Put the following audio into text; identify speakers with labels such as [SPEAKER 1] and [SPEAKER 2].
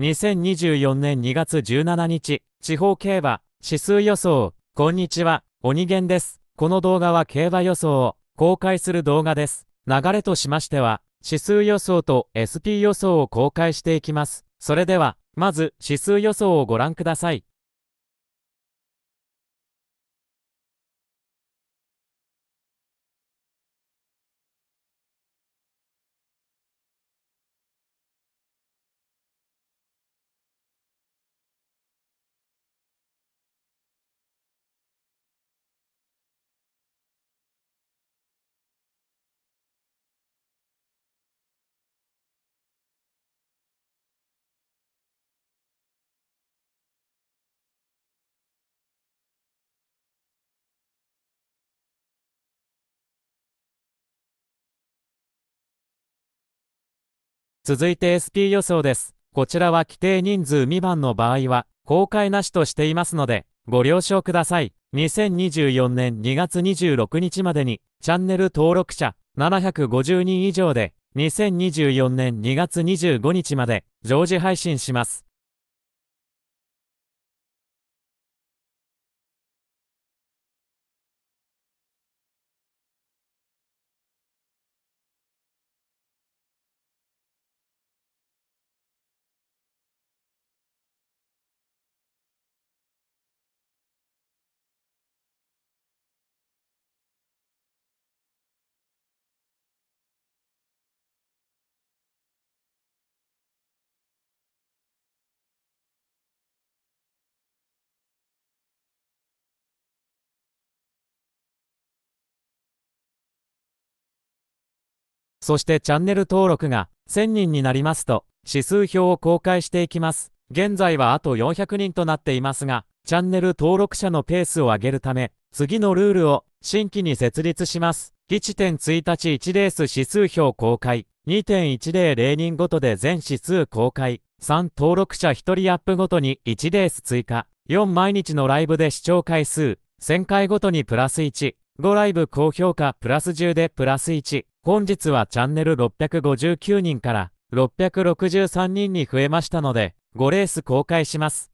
[SPEAKER 1] 2024年2月17日、地方競馬、指数予想、こんにちは、鬼源です。この動画は競馬予想を公開する動画です。流れとしましては、指数予想と SP 予想を公開していきます。それでは、まず指数予想をご覧ください。続いて SP 予想です。こちらは規定人数未満の場合は、公開なしとしていますので、ご了承ください。2024年2月26日までに、チャンネル登録者750人以上で、2024年2月25日まで、常時配信します。そしてチャンネル登録が1000人になりますと、指数表を公開していきます。現在はあと400人となっていますが、チャンネル登録者のペースを上げるため、次のルールを新規に設立します。1.1日1レース指数表公開。2.100人ごとで全指数公開。3登録者1人アップごとに1レース追加。4毎日のライブで視聴回数。1000回ごとにプラス1。5ライブ高評価プラス10でプラス1。本日はチャンネル659人から663人に増えましたので、5レース公開します。